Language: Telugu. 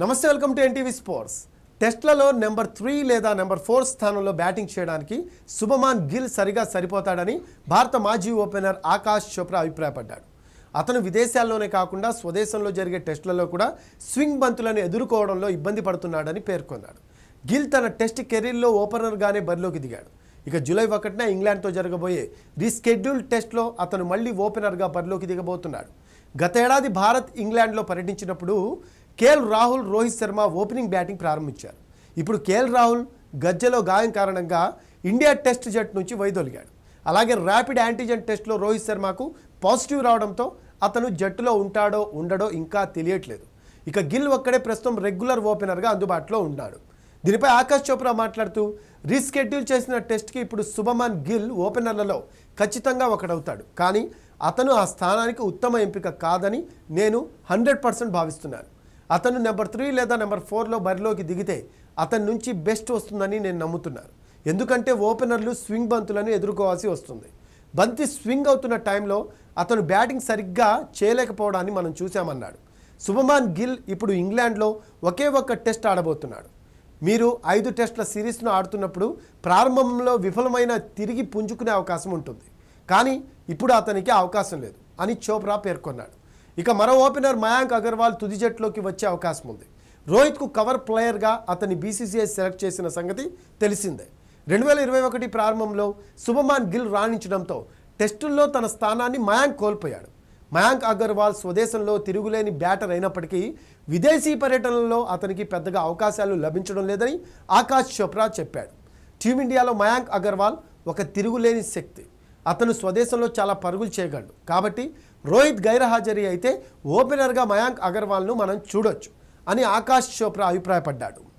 నమస్తే వెల్కమ్ టు ఎన్టీవీ స్పోర్ట్స్ టెస్ట్లలో నెంబర్ త్రీ లేదా నెంబర్ ఫోర్ స్థానంలో బ్యాటింగ్ చేయడానికి శుభమాన్ గిల్ సరిగా సరిపోతాడని భారత మాజీ ఓపెనర్ ఆకాష్ చోప్రా అభిప్రాయపడ్డాడు అతను విదేశాల్లోనే కాకుండా స్వదేశంలో జరిగే టెస్టులలో కూడా స్వింగ్ బంతులను ఎదుర్కోవడంలో ఇబ్బంది పడుతున్నాడని పేర్కొన్నాడు గిల్ తన టెస్ట్ కెరీర్లో ఓపెనర్గానే బరిలోకి దిగాడు ఇక జూలై ఒకటిన ఇంగ్లాండ్తో జరగబోయే రీస్కెడ్యూల్డ్ టెస్ట్లో అతను మళ్ళీ ఓపెనర్గా బరిలోకి దిగబోతున్నాడు గతేడాది భారత్ ఇంగ్లాండ్లో పర్యటించినప్పుడు KL Rahul Rohit Sharma opening batting ప్రారంభించారు ఇప్పుడు కేఎల్ రాహుల్ గజ్జలో గాయం కారణంగా ఇండియా టెస్ట్ జట్టు నుంచి వైదొలిగాడు అలాగే ర్యాపిడ్ యాంటీజెన్ టెస్ట్లో రోహిత్ శర్మకు పాజిటివ్ రావడంతో అతను జట్టులో ఉంటాడో ఉండడో ఇంకా తెలియట్లేదు ఇక గిల్ ఒక్కడే ప్రస్తుతం రెగ్యులర్ ఓపెనర్గా అందుబాటులో ఉన్నాడు దీనిపై ఆకాష్ చోప్రా మాట్లాడుతూ రీస్కెడ్యూల్ చేసిన టెస్ట్కి ఇప్పుడు శుభమన్ గిల్ ఓపెనర్లలో ఖచ్చితంగా ఒకడవుతాడు కానీ అతను ఆ స్థానానికి ఉత్తమ ఎంపిక కాదని నేను హండ్రెడ్ పర్సెంట్ భావిస్తున్నాను అతను నెంబర్ త్రీ లేదా నెంబర్ ఫోర్లో బరిలోకి దిగితే అతని నుంచి బెస్ట్ వస్తుందని నేను నమ్ముతున్నాను ఎందుకంటే ఓపెనర్లు స్వింగ్ బంతులను ఎదుర్కోవాల్సి వస్తుంది బంతి స్వింగ్ అవుతున్న టైంలో అతను బ్యాటింగ్ సరిగ్గా చేయలేకపోవడాన్ని మనం చూసామన్నాడు శుభమాన్ గిల్ ఇప్పుడు ఇంగ్లాండ్లో ఒకే ఒక్క టెస్ట్ ఆడబోతున్నాడు మీరు ఐదు టెస్టుల సిరీస్ను ఆడుతున్నప్పుడు ప్రారంభంలో విఫలమైన తిరిగి పుంజుకునే అవకాశం ఉంటుంది కానీ ఇప్పుడు అతనికి అవకాశం లేదు అని చోప్రా పేర్కొన్నాడు ఇక మరో ఓపెనర్ మయాంక్ అగర్వాల్ తుది జట్టులోకి వచ్చే అవకాశం ఉంది రోహిత్కు కవర్ ప్లేయర్గా అతని బీసీసీఐ సెలెక్ట్ చేసిన సంగతి తెలిసిందే రెండు వేల ఇరవై ఒకటి ప్రారంభంలో శుభమాన్ గిల్ రాణించడంతో టెస్టుల్లో తన స్థానాన్ని మయాంక్ కోల్పోయాడు మయాంక్ అగర్వాల్ స్వదేశంలో తిరుగులేని బ్యాటర్ అయినప్పటికీ విదేశీ పర్యటనలో అతనికి పెద్దగా అవకాశాలు లభించడం లేదని ఆకాష్ చోప్రా చెప్పాడు టీమిండియాలో మయాంక్ అగర్వాల్ ఒక తిరుగులేని శక్తి అతను స్వదేశంలో చాలా పరుగులు చేయగలడు కాబట్టి రోహిత్ గైరహాజరీ అయితే ఓపెనర్గా మయాంక్ అగర్వాల్ను మనం చూడొచ్చు అని ఆకాష్ చోప్రా అభిప్రాయపడ్డాడు